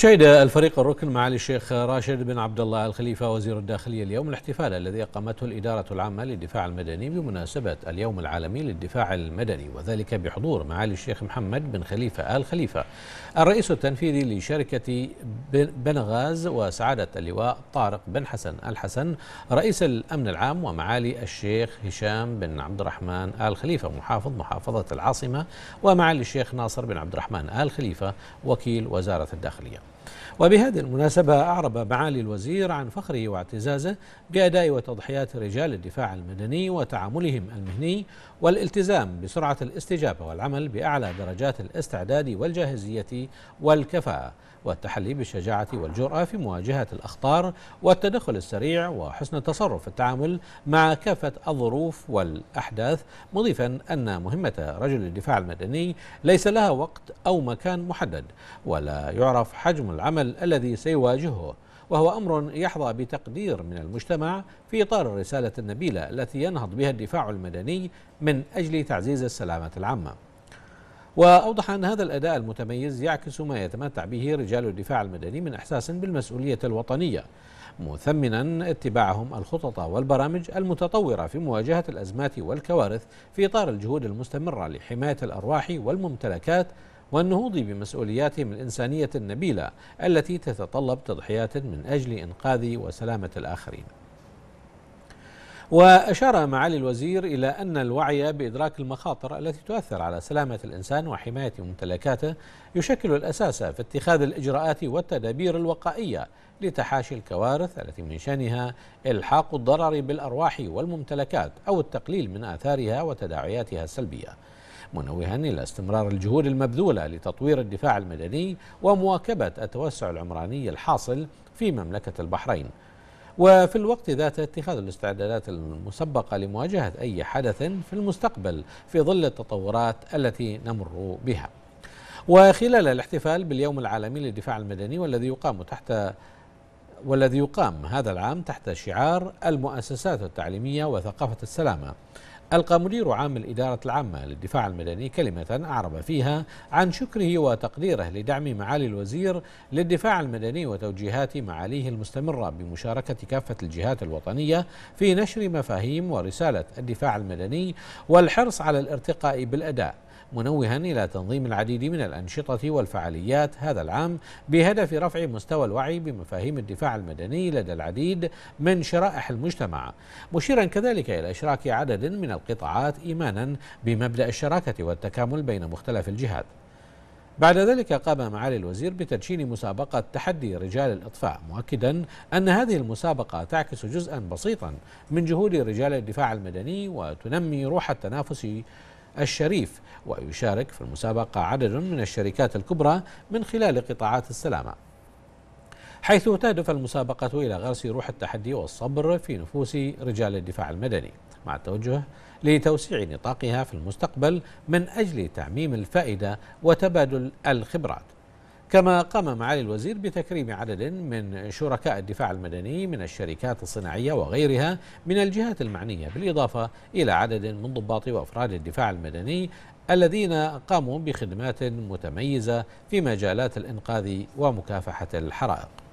شهد الفريق الركن معالي الشيخ راشد بن عبد الله الخليفة وزير الداخلية اليوم الاحتفال الذي أقامته الإدارة العامة للدفاع المدني بمناسبة اليوم العالمي للدفاع المدني وذلك بحضور معالي الشيخ محمد بن خليفة آل خليفة الرئيس التنفيذي لشركة بنغاز وسعادة اللواء طارق بن حسن الحسن رئيس الأمن العام ومعالي الشيخ هشام بن عبد الرحمن آل خليفة محافظ محافظة العاصمة ومعالي الشيخ ناصر بن عبد الرحمن آل خليفة وكيل وزارة الداخلية وبهذه المناسبة أعرب معالي الوزير عن فخره واعتزازه بأداء وتضحيات رجال الدفاع المدني وتعاملهم المهني والالتزام بسرعة الاستجابة والعمل بأعلى درجات الاستعداد والجاهزية والكفاءة والتحلي بالشجاعة والجرأة في مواجهة الأخطار والتدخل السريع وحسن التصرف في التعامل مع كافة الظروف والأحداث مضيفا أن مهمة رجل الدفاع المدني ليس لها وقت أو مكان محدد ولا يعرف حجم العمل الذي سيواجهه وهو امر يحظى بتقدير من المجتمع في اطار الرساله النبيله التي ينهض بها الدفاع المدني من اجل تعزيز السلامه العامه. واوضح ان هذا الاداء المتميز يعكس ما يتمتع به رجال الدفاع المدني من احساس بالمسؤوليه الوطنيه مثمنا اتباعهم الخطط والبرامج المتطوره في مواجهه الازمات والكوارث في اطار الجهود المستمره لحمايه الارواح والممتلكات والنهوض بمسؤولياتهم الإنسانية النبيلة التي تتطلب تضحيات من أجل إنقاذ وسلامة الآخرين وأشار معالي الوزير إلى أن الوعي بإدراك المخاطر التي تؤثر على سلامة الإنسان وحماية ممتلكاته يشكل الأساس في اتخاذ الإجراءات والتدابير الوقائية لتحاشي الكوارث التي من شأنها إلحاق الضرر بالأرواح والممتلكات أو التقليل من آثارها وتداعياتها السلبية منوها إلى استمرار الجهود المبذولة لتطوير الدفاع المدني ومواكبة التوسع العمراني الحاصل في مملكة البحرين وفي الوقت ذاته اتخاذ الاستعدادات المسبقة لمواجهة أي حدث في المستقبل في ظل التطورات التي نمر بها وخلال الاحتفال باليوم العالمي للدفاع المدني والذي يقام تحت والذي يقام هذا العام تحت شعار المؤسسات التعليمية وثقافة السلامة ألقى مدير عام الإدارة العامة للدفاع المدني كلمة أعرب فيها عن شكره وتقديره لدعم معالي الوزير للدفاع المدني وتوجيهات معاليه المستمرة بمشاركة كافة الجهات الوطنية في نشر مفاهيم ورسالة الدفاع المدني والحرص على الارتقاء بالأداء منوها إلى تنظيم العديد من الأنشطة والفعاليات هذا العام بهدف رفع مستوى الوعي بمفاهيم الدفاع المدني لدى العديد من شرائح المجتمع مشيرا كذلك إلى إشراك عدد من القطاعات إيمانا بمبدأ الشراكة والتكامل بين مختلف الجهات بعد ذلك قام معالي الوزير بتدشين مسابقة تحدي رجال الإطفاء مؤكدا أن هذه المسابقة تعكس جزءا بسيطا من جهود رجال الدفاع المدني وتنمي روح التنافس الشريف ويشارك في المسابقة عدد من الشركات الكبرى من خلال قطاعات السلامة حيث تهدف المسابقة إلى غرس روح التحدي والصبر في نفوس رجال الدفاع المدني مع التوجه لتوسيع نطاقها في المستقبل من أجل تعميم الفائدة وتبادل الخبرات كما قام معالي الوزير بتكريم عدد من شركاء الدفاع المدني من الشركات الصناعية وغيرها من الجهات المعنية بالإضافة إلى عدد من ضباط وأفراد الدفاع المدني الذين قاموا بخدمات متميزة في مجالات الإنقاذ ومكافحة الحرائق